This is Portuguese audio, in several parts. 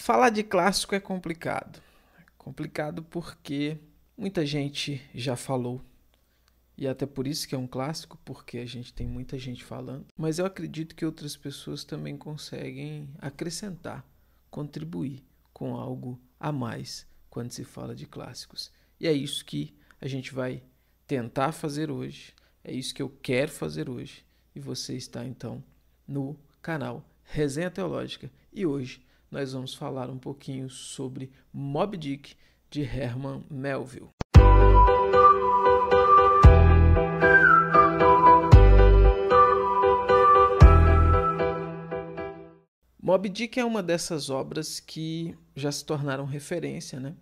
Falar de clássico é complicado. É complicado porque muita gente já falou. E até por isso que é um clássico, porque a gente tem muita gente falando. Mas eu acredito que outras pessoas também conseguem acrescentar, contribuir com algo a mais quando se fala de clássicos. E é isso que a gente vai tentar fazer hoje. É isso que eu quero fazer hoje. E você está então no canal Resenha Teológica. E hoje nós vamos falar um pouquinho sobre Moby Dick de Herman Melville. Moby Dick é uma dessas obras que já se tornaram referência, né?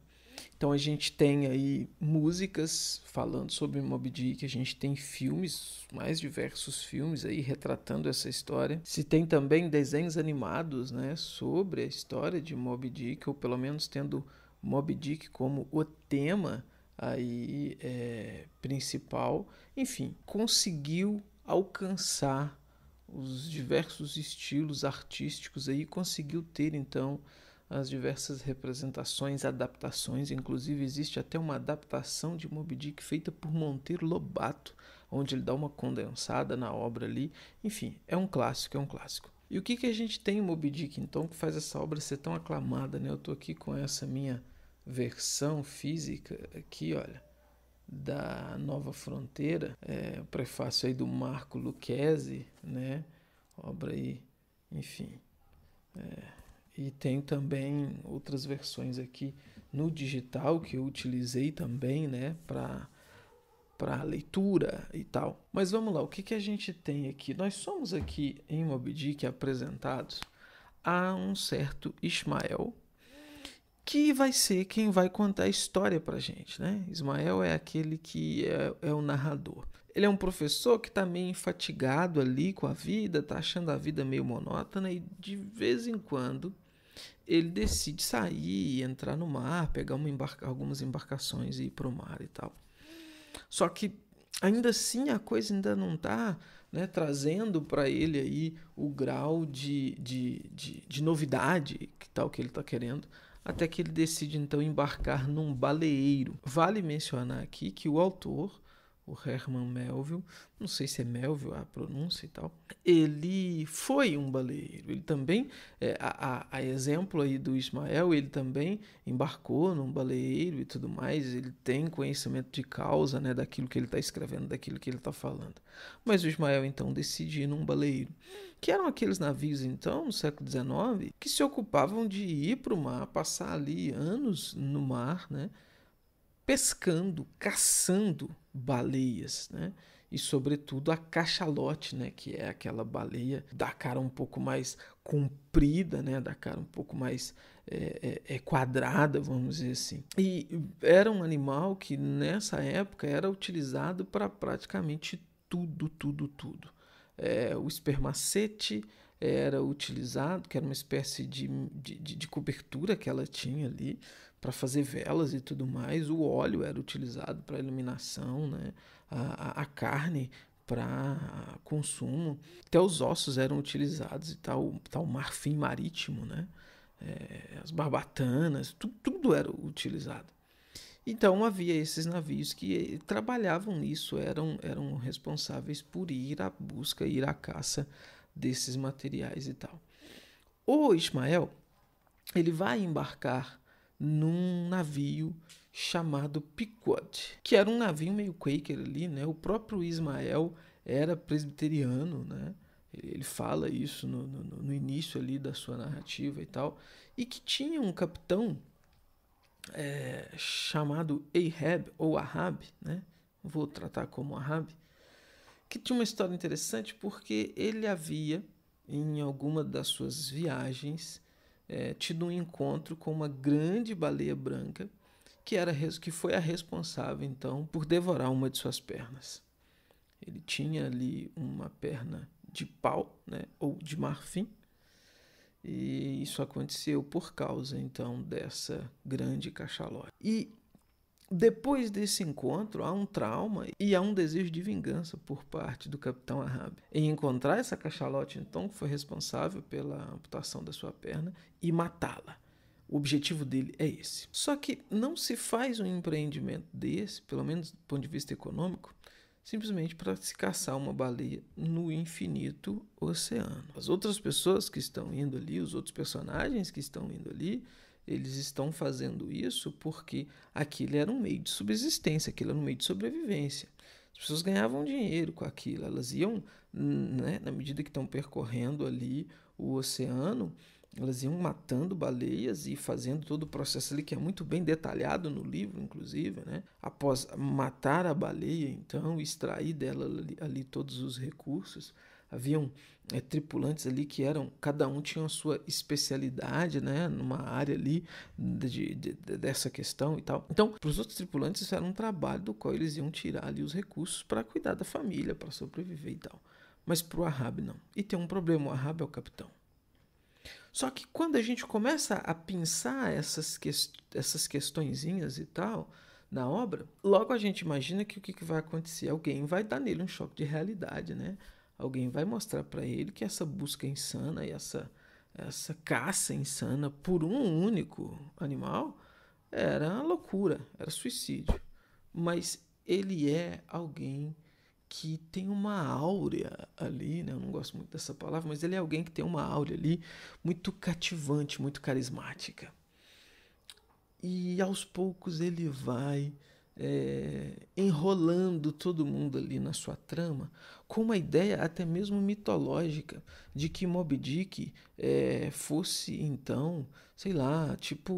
Então a gente tem aí músicas falando sobre Moby Dick, a gente tem filmes, mais diversos filmes aí retratando essa história. Se tem também desenhos animados, né, sobre a história de Moby Dick, ou pelo menos tendo Moby Dick como o tema aí é, principal. Enfim, conseguiu alcançar os diversos estilos artísticos aí, conseguiu ter então as diversas representações, adaptações, inclusive existe até uma adaptação de Moby Dick feita por Monteiro Lobato, onde ele dá uma condensada na obra ali. Enfim, é um clássico, é um clássico. E o que, que a gente tem em Moby Dick, então, que faz essa obra ser tão aclamada? Né? Eu estou aqui com essa minha versão física aqui, olha, da Nova Fronteira, é, o prefácio aí do Marco Lucchese, né? Obra aí, enfim... É e tem também outras versões aqui no digital que eu utilizei também, né, para para leitura e tal. Mas vamos lá, o que, que a gente tem aqui? Nós somos aqui em Moby apresentados a um certo Ismael, que vai ser quem vai contar a história para gente, né? Ismael é aquele que é, é o narrador. Ele é um professor que está meio fatigado ali com a vida, está achando a vida meio monótona e de vez em quando ele decide sair, entrar no mar, pegar embarca algumas embarcações e ir para o mar e tal. Só que ainda assim a coisa ainda não está né, trazendo para ele aí o grau de, de, de, de novidade que tal que ele está querendo, até que ele decide então embarcar num baleeiro. Vale mencionar aqui que o autor o Herman Melville, não sei se é Melville a pronúncia e tal, ele foi um baleeiro. Ele também, é, a, a, exemplo aí do Ismael, ele também embarcou num baleeiro e tudo mais. Ele tem conhecimento de causa, né, daquilo que ele está escrevendo, daquilo que ele está falando. Mas o Ismael então decidiu num baleeiro, que eram aqueles navios então no século XIX que se ocupavam de ir para o mar, passar ali anos no mar, né? pescando, caçando baleias, né? E sobretudo a cachalote, né, que é aquela baleia da cara um pouco mais comprida, né, da cara um pouco mais é, é, é quadrada, vamos dizer assim. E era um animal que nessa época era utilizado para praticamente tudo, tudo, tudo. É, o espermacete, era utilizado, que era uma espécie de, de, de, cobertura que ela tinha ali, para fazer velas e tudo mais. O óleo era utilizado para iluminação, né? a, a, a carne para consumo, até os ossos eram utilizados e tal, tal marfim marítimo, né? É, as barbatanas, tudo, tudo era utilizado. Então havia esses navios que eh, trabalhavam nisso, eram, eram responsáveis por ir à busca, ir à caça desses materiais e tal. O Ismael ele vai embarcar num navio chamado Pequod, que era um navio meio quaker ali, né? O próprio Ismael era presbiteriano, né? Ele fala isso no, no, no início ali da sua narrativa e tal, e que tinha um capitão é, chamado Ahab ou Ahab, né? Vou tratar como Ahab, que tinha uma história interessante porque ele havia em alguma das suas viagens é, tido um encontro com uma grande baleia branca que, era, que foi a responsável, então, por devorar uma de suas pernas. Ele tinha ali uma perna de pau, né, ou de marfim, e isso aconteceu por causa, então, dessa grande cachalote. E depois desse encontro, há um trauma e há um desejo de vingança por parte do capitão Ahab em encontrar essa cachalote, então, que foi responsável pela amputação da sua perna, e matá-la. O objetivo dele é esse. Só que não se faz um empreendimento desse, pelo menos do ponto de vista econômico, simplesmente para se caçar uma baleia no infinito oceano. As outras pessoas que estão indo ali, os outros personagens que estão indo ali, eles estão fazendo isso porque aquilo era um meio de subsistência, aquilo era um meio de sobrevivência. As pessoas ganhavam dinheiro com aquilo, elas iam, né, na medida que estão percorrendo ali o oceano, elas iam matando baleias e fazendo todo o processo ali, que é muito bem detalhado no livro, inclusive, né? Após matar a baleia, então, extrair dela ali, ali todos os recursos, haviam é, tripulantes ali que eram, cada um tinha a sua especialidade, né, numa área ali de, de, dessa questão e tal. Então, para os outros tripulantes, isso era um trabalho do qual eles iam tirar ali os recursos para cuidar da família, para sobreviver e tal. Mas para o Ahab não. E tem um problema: o Ahab é o capitão. Só que quando a gente começa a pensar essas, que, essas questõezinhas e tal na obra, logo a gente imagina que o que vai acontecer? Alguém vai dar nele um choque de realidade, né? alguém vai mostrar para ele que essa busca é insana e essa, essa caça é insana por um único animal era loucura, era suicídio. Mas ele é alguém que tem uma áurea ali, né? Eu não gosto muito dessa palavra, mas ele é alguém que tem uma áurea ali muito cativante, muito carismática. E aos poucos ele vai é, enrolando todo mundo ali na sua trama, com uma ideia até mesmo mitológica de que Mob Dick é, fosse então, sei lá, tipo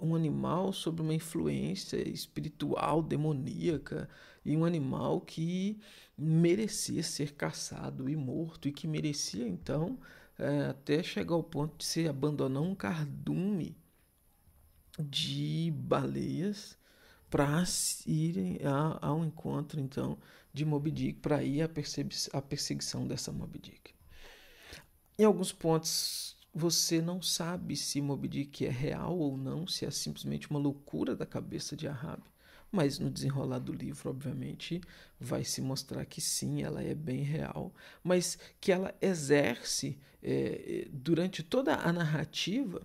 um animal sob uma influência espiritual demoníaca e um animal que merecia ser caçado e morto e que merecia então é, até chegar ao ponto de se abandonar um cardume de baleias para irem a, ao encontro então de Moby Dick, para ir à, perseguição dessa Moby Dick. Em alguns pontos você não sabe se Moby Dick é real ou não, se é simplesmente uma loucura da cabeça de Ahab, mas no desenrolar do livro, obviamente, vai se mostrar que sim, ela é bem real, mas que ela exerce é, durante toda a narrativa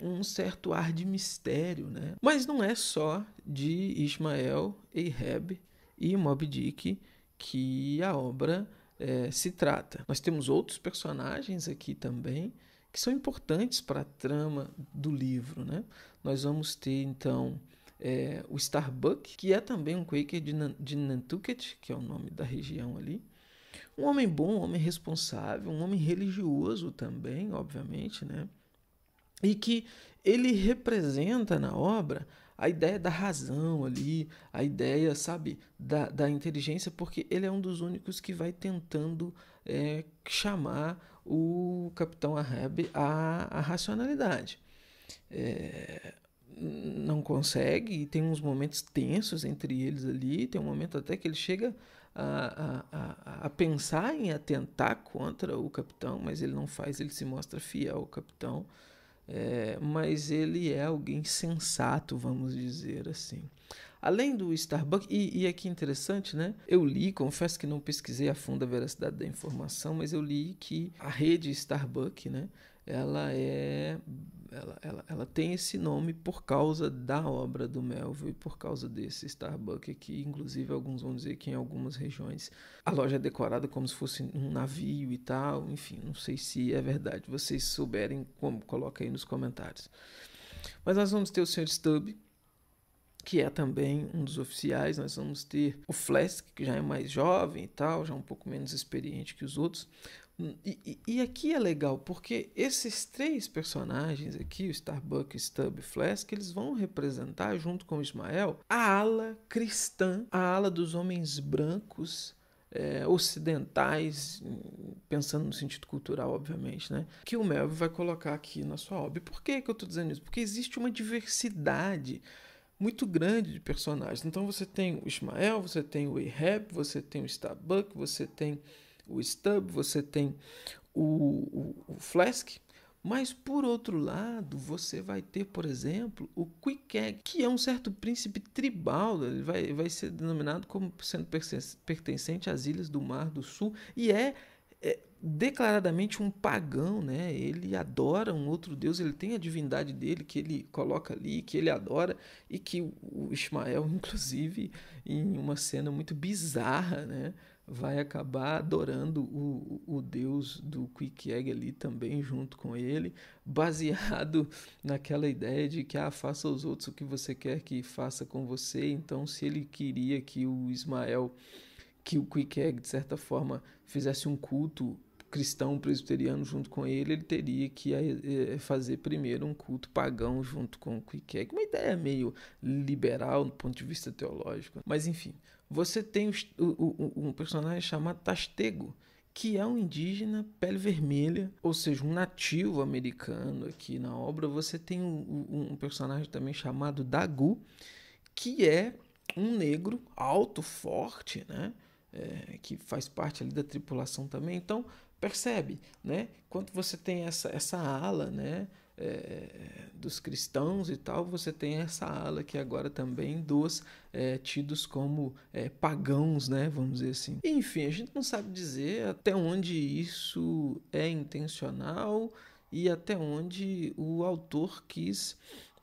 um certo ar de mistério, né? Mas não é só de Ismael, Ahab e Moby Dick que a obra é, se trata. Nós temos outros personagens aqui também que são importantes para a trama do livro, né? Nós vamos ter então é, o Starbuck, que é também um Quaker de, Nan de Nantucket, que é o nome da região ali. Um homem bom, um homem responsável, um homem religioso também, obviamente, né? e que ele representa na obra a ideia da razão ali, a ideia, sabe, da, da inteligência, porque ele é um dos únicos que vai tentando é, chamar o Capitão Ahab à, à racionalidade. É, não consegue, e tem uns momentos tensos entre eles ali, tem um momento até que ele chega a, a, a, pensar em atentar contra o capitão, mas ele não faz, ele se mostra fiel ao capitão é, mas ele é alguém sensato, vamos dizer assim. Além do Starbucks, e, e aqui interessante, né? Eu li, confesso que não pesquisei a fundo a veracidade da informação, mas eu li que a rede Starbucks, né? Ela é ela, ela, ela tem esse nome por causa da obra do Melville e por causa desse Starbucks que, inclusive, alguns vão dizer que em algumas regiões a loja é decorada como se fosse um navio e tal. Enfim, não sei se é verdade. Vocês souberem como, coloca aí nos comentários. Mas nós vamos ter o Sr. Stubb, que é também um dos oficiais. Nós vamos ter o Flask, que já é mais jovem e tal, já um pouco menos experiente que os outros. E, e, aqui é legal, porque esses três personagens aqui, o Starbuck, Stub e Flask, eles vão representar, junto com o Ismael, a ala cristã, a ala dos homens brancos é, ocidentais, pensando no sentido cultural, obviamente, né? Que o Melville vai colocar aqui na sua obra. por que, que eu estou dizendo isso? Porque existe uma diversidade muito grande de personagens. Então você tem o Ismael, você tem o Ahab, você tem o Starbuck, você tem o Stub, você tem o, o, o Flask, mas por outro lado, você vai ter, por exemplo, o Quick Egg, que é um certo príncipe tribal, ele vai, vai ser denominado como sendo pertencente às Ilhas do Mar do Sul e é, é declaradamente um pagão, né? Ele adora um outro deus, ele tem a divindade dele que ele coloca ali, que ele adora e que o Ismael, inclusive, em uma cena muito bizarra, né? vai acabar adorando o, o deus do Quick Egg ali também junto com ele, baseado naquela ideia de que ah, faça aos outros o que você quer que faça com você. Então, se ele queria que o Ismael, que o Quick Egg, de certa forma, fizesse um culto cristão presbiteriano junto com ele, ele teria que eh, eh, fazer primeiro um culto pagão junto com o Quick Egg. Uma ideia meio liberal do ponto de vista teológico. Mas, enfim, você tem o, o, um personagem chamado Tastego, que é um indígena pele vermelha, ou seja, um nativo americano aqui na obra. Você tem um, um, personagem também chamado Dagu, que é um negro alto, forte, né? É, que faz parte ali da tripulação também. Então, percebe, né? Quando você tem essa, essa ala, né? é, dos cristãos e tal, você tem essa ala que agora também dos é, tidos como é, pagãos, né? Vamos dizer assim. Enfim, a gente não sabe dizer até onde isso é intencional e até onde o autor quis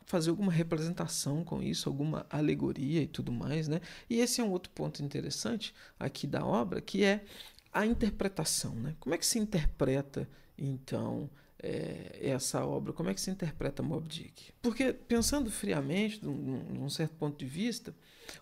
fazer alguma representação com isso, alguma alegoria e tudo mais, né? E esse é um outro ponto interessante aqui da obra, que é a interpretação, né? Como é que se interpreta então é, essa obra? Como é que se interpreta Mob Dick? Porque, pensando friamente, de um, de um certo ponto de vista,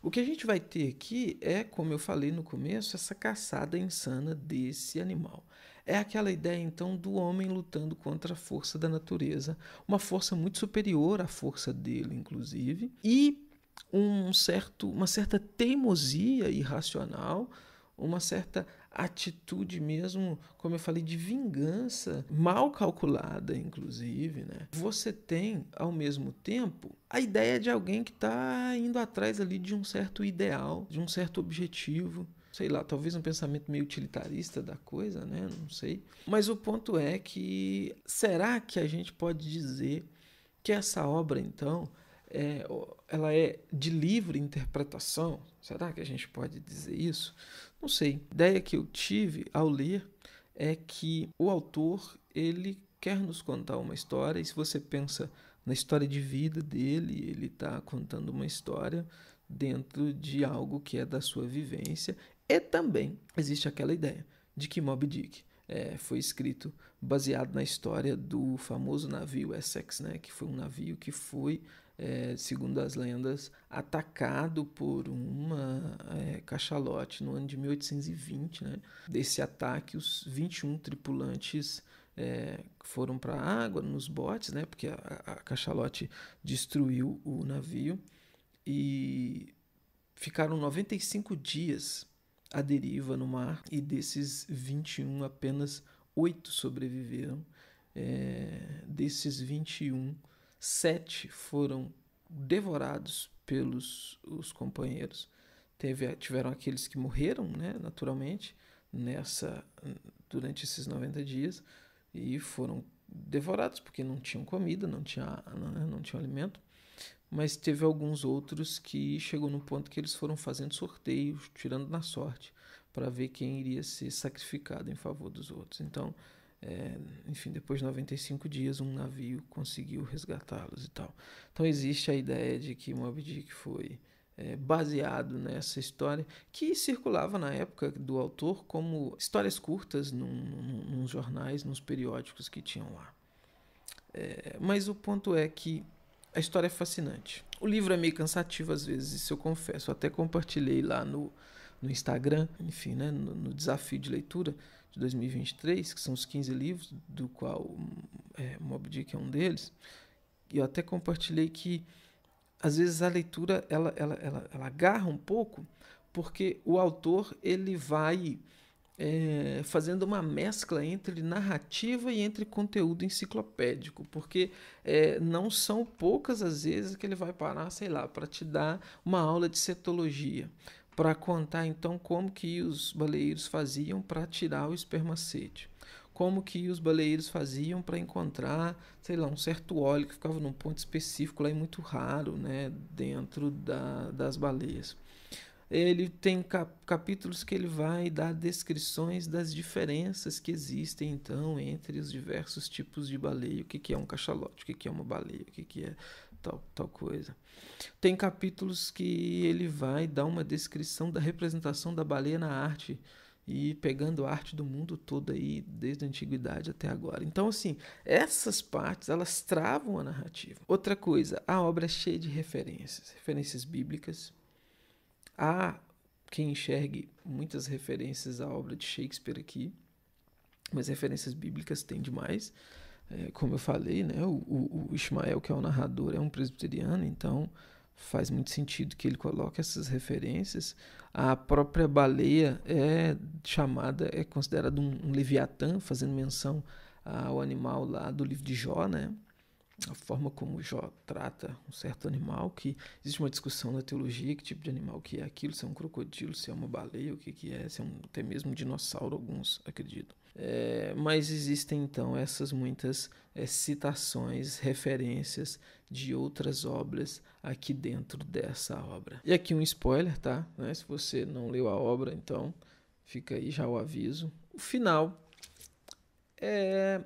o que a gente vai ter aqui é, como eu falei no começo, essa caçada insana desse animal. É aquela ideia, então, do homem lutando contra a força da natureza, uma força muito superior à força dele, inclusive, e um certo, uma certa teimosia irracional, uma certa atitude mesmo, como eu falei, de vingança, mal calculada, inclusive, né? Você tem, ao mesmo tempo, a ideia de alguém que está indo atrás ali de um certo ideal, de um certo objetivo, sei lá, talvez um pensamento meio utilitarista da coisa, né? Não sei. Mas o ponto é que será que a gente pode dizer que essa obra, então, é, ela é de livre interpretação? Será que a gente pode dizer isso? Não sei. A ideia que eu tive ao ler é que o autor ele quer nos contar uma história e se você pensa na história de vida dele, ele está contando uma história dentro de algo que é da sua vivência e também existe aquela ideia de que Moby Dick é, foi escrito baseado na história do famoso navio Essex, né, que foi um navio que foi é, segundo as lendas, atacado por uma é, cachalote no ano de 1820. Né? Desse ataque, os 21 tripulantes é, foram para a água nos botes, né? porque a, a cachalote destruiu o navio e ficaram 95 dias à deriva no mar e desses 21 apenas oito sobreviveram. É, desses 21, sete foram devorados pelos os companheiros. Teve, tiveram aqueles que morreram, né, naturalmente, nessa durante esses 90 dias e foram devorados porque não tinham comida, não tinha não, né, não tinham alimento. Mas teve alguns outros que chegou no ponto que eles foram fazendo sorteios, tirando na sorte, para ver quem iria ser sacrificado em favor dos outros. Então, é, enfim, depois de 95 dias, um navio conseguiu resgatá-los e tal. Então, existe a ideia de que Moby Dick foi é, baseado nessa história, que circulava na época do autor como histórias curtas num, num, jornais, nos periódicos que tinham lá. É, mas o ponto é que a história é fascinante. O livro é meio cansativo às vezes, isso eu confesso. até compartilhei lá no, no Instagram, enfim, né, no, no desafio de leitura, de 2023, que são os 15 livros, do qual é, Mob Dick é um deles, e eu até compartilhei que às vezes a leitura ela, ela, ela, ela agarra um pouco, porque o autor ele vai é, fazendo uma mescla entre narrativa e entre conteúdo enciclopédico, porque é, não são poucas as vezes que ele vai parar, sei lá, para te dar uma aula de cetologia para contar então como que os baleeiros faziam para tirar o espermacete. Como que os baleeiros faziam para encontrar, sei lá, um certo óleo que ficava num ponto específico lá e muito raro, né, dentro da, das baleias ele tem capítulos que ele vai dar descrições das diferenças que existem então entre os diversos tipos de baleia, o que, que é um cachalote, o que, que é uma baleia, o que, que é tal, tal coisa. Tem capítulos que ele vai dar uma descrição da representação da baleia na arte e pegando a arte do mundo todo aí desde a antiguidade até agora. Então assim, essas partes elas travam a narrativa. Outra coisa, a obra é cheia de referências, referências bíblicas, Há quem enxergue muitas referências à obra de Shakespeare aqui, mas referências bíblicas tem demais. É, como eu falei, né, o, o, o Ismael, que é o narrador, é um presbiteriano, então faz muito sentido que ele coloque essas referências. A própria baleia é chamada, é considerada um, um leviatã, fazendo menção ao animal lá do livro de Jó, né? a forma como Jó trata um certo animal, que existe uma discussão na teologia, que tipo de animal que é aquilo, se é um crocodilo, se é uma baleia, o que, que é, se é um, até mesmo um dinossauro, alguns acreditam. É, mas existem então essas muitas é, citações, referências de outras obras aqui dentro dessa obra. E aqui um spoiler, tá? Né? Se você não leu a obra, então fica aí já o aviso. O final é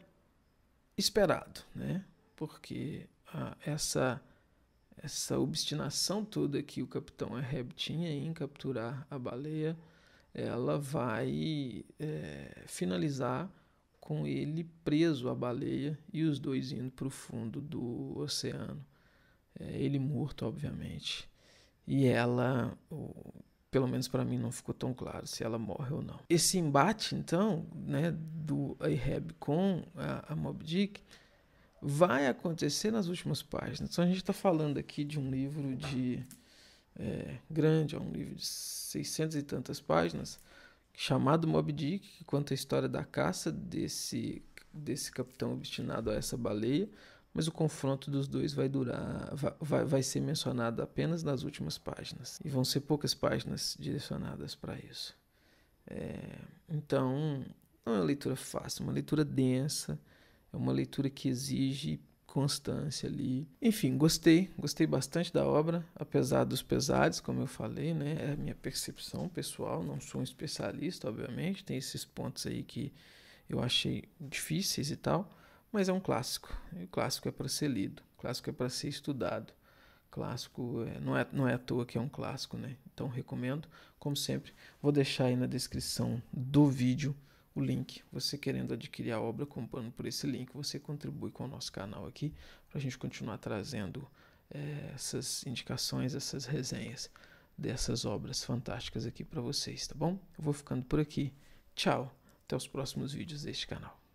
esperado, né? porque ah, essa essa obstinação toda que o capitão Ahab tinha em capturar a baleia, ela vai é, finalizar com ele preso à baleia e os dois indo para o fundo do oceano. É, ele morto, obviamente. E ela, ou, pelo menos para mim, não ficou tão claro se ela morre ou não. Esse embate, então, né, do Ahab com a, a Mob Dick vai acontecer nas últimas páginas. Então a gente está falando aqui de um livro de é, grande, é um livro de 600 e tantas páginas, chamado Moby Dick, que conta a história da caça desse, desse capitão obstinado a essa baleia, mas o confronto dos dois vai durar, vai, vai ser mencionado apenas nas últimas páginas, e vão ser poucas páginas direcionadas para isso. É, então, não é uma leitura fácil, é uma leitura densa, é uma leitura que exige constância ali. Enfim, gostei, gostei bastante da obra, apesar dos pesares, como eu falei, né? É a minha percepção pessoal, não sou um especialista, obviamente, tem esses pontos aí que eu achei difíceis e tal, mas é um clássico. E o clássico é para ser lido, o clássico é para ser estudado. O clássico é, não é não é à toa que é um clássico, né? Então recomendo, como sempre, vou deixar aí na descrição do vídeo o link. Você querendo adquirir a obra, comprando por esse link, você contribui com o nosso canal aqui para a gente continuar trazendo é, essas indicações, essas resenhas dessas obras fantásticas aqui para vocês, tá bom? Eu vou ficando por aqui. Tchau, até os próximos vídeos deste canal.